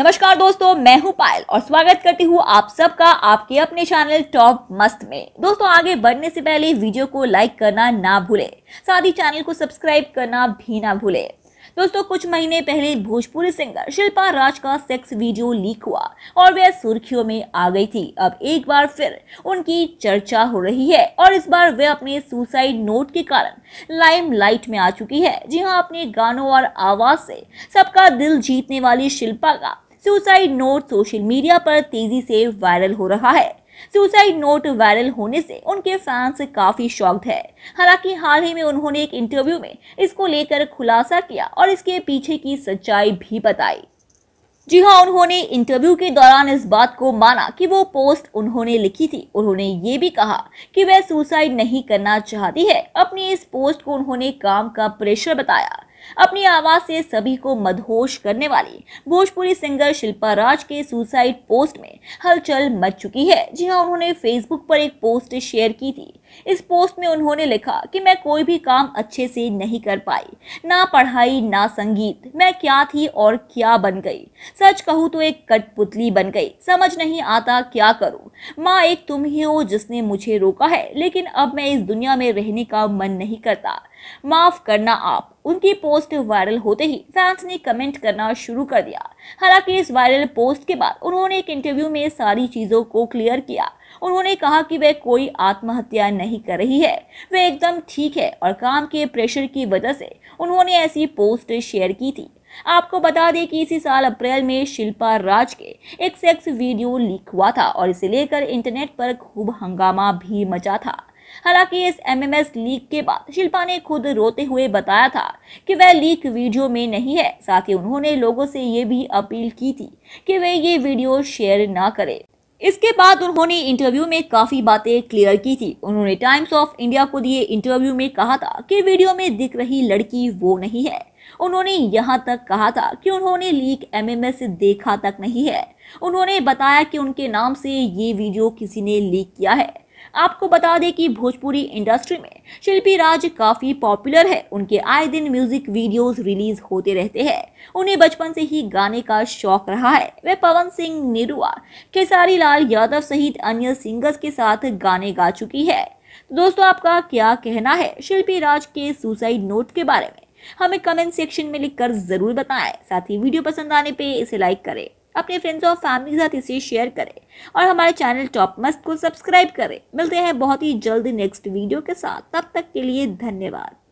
नमस्कार दोस्तों मैं हूं पायल और स्वागत करती हूं आप सबका आपके अपने चैनल टॉप मस्त में दोस्तों आगे बढ़ने से पहले वीडियो को लाइक करना ना भूले साथ ही चैनल को सब्सक्राइब करना भी ना भूले दोस्तों कुछ महीने पहले भोजपुरी सिंगर शिल्पा राज का सेक्स वीडियो लीक हुआ और वह सुर्खियों में आ गई थी अब एक बार फिर उनकी चर्चा हो रही है और इस बार वह अपने सुसाइड नोट के कारण लाइम लाइट में आ चुकी है जी हाँ अपने गानों और आवाज से सबका दिल जीतने वाली शिल्पा का सुसाइड नोट सोशल मीडिया पर तेजी से वायरल हो रहा है सुसाइड नोट वायरल होने से उनके फैंस काफी शॉक्ड है हालांकि हाल ही में उन्होंने एक इंटरव्यू में इसको लेकर खुलासा किया और इसके पीछे की सच्चाई भी बताई जी हाँ उन्होंने इंटरव्यू के दौरान इस बात को माना कि वो पोस्ट उन्होंने लिखी थी उन्होंने ये भी कहा कि वह सुसाइड नहीं करना चाहती है अपनी इस पोस्ट को उन्होंने काम का प्रेशर बताया अपनी आवाज से सभी को मदहोश करने वाली भोजपुरी सिंगर शिल्पा राज के सुसाइड पोस्ट में हलचल मच चुकी है जी हाँ उन्होंने फेसबुक पर एक पोस्ट शेयर की थी इस पोस्ट में उन्होंने लिखा कि मैं कोई भी काम अच्छे से नहीं कर पाई ना पढ़ाई ना संगीत मैं क्या थी और क्या बन गई सच कहूँ तो एक कठपुतली बन गई समझ नहीं आता क्या करूँ माँ एक तुम ही हो जिसने मुझे रोका है लेकिन अब मैं इस दुनिया में रहने का मन नहीं करता माफ़ करना आप उनकी पोस्ट वायरल होते ही फैंस ने कमेंट करना शुरू कर दिया हालांकि इस वायरल पोस्ट के बाद उन्होंने एक इंटरव्यू में सारी चीज़ों को क्लियर किया उन्होंने कहा कि वह कोई आत्महत्या नहीं कर रही है वह एकदम ठीक है और काम के प्रेशर की वजह से उन्होंने ऐसी पोस्ट शेयर की थी आपको बता दें कि इसी साल अप्रैल में शिल्पा राज के एक सेक्स वीडियो लीक हुआ था और इसे लेकर इंटरनेट पर खूब हंगामा भी मचा था हालांकि इस एमएमएस लीक के बाद शिल्पा ने खुद रोते हुए बताया था कि वह लीक वीडियो में नहीं है साथ ही उन्होंने लोगों से ये भी अपील की थी कि वे ये वीडियो शेयर ना करें इसके बाद उन्होंने इंटरव्यू में काफ़ी बातें क्लियर की थी उन्होंने टाइम्स ऑफ इंडिया को दिए इंटरव्यू में कहा था कि वीडियो में दिख रही लड़की वो नहीं है उन्होंने यहाँ तक कहा था कि उन्होंने लीक एमएमएस देखा तक नहीं है उन्होंने बताया कि उनके नाम से ये वीडियो किसी ने लीक किया है आपको बता दें कि भोजपुरी इंडस्ट्री में शिल्पी राज काफ़ी पॉपुलर है उनके आए दिन म्यूजिक वीडियोस रिलीज होते रहते हैं उन्हें बचपन से ही गाने का शौक रहा है वे पवन सिंह निरुआ खेसारी लाल यादव सहित अन्य सिंगर्स के साथ गाने गा चुकी है तो दोस्तों आपका क्या कहना है शिल्पी राज के सुसाइड नोट के बारे में हमें कमेंट सेक्शन में लिखकर ज़रूर बताएं साथ ही वीडियो पसंद आने पे इसे लाइक करें अपने फ्रेंड्स और फैमिली के साथ इसे शेयर करें और हमारे चैनल टॉप मस्त को सब्सक्राइब करें मिलते हैं बहुत ही जल्द नेक्स्ट वीडियो के साथ तब तक के लिए धन्यवाद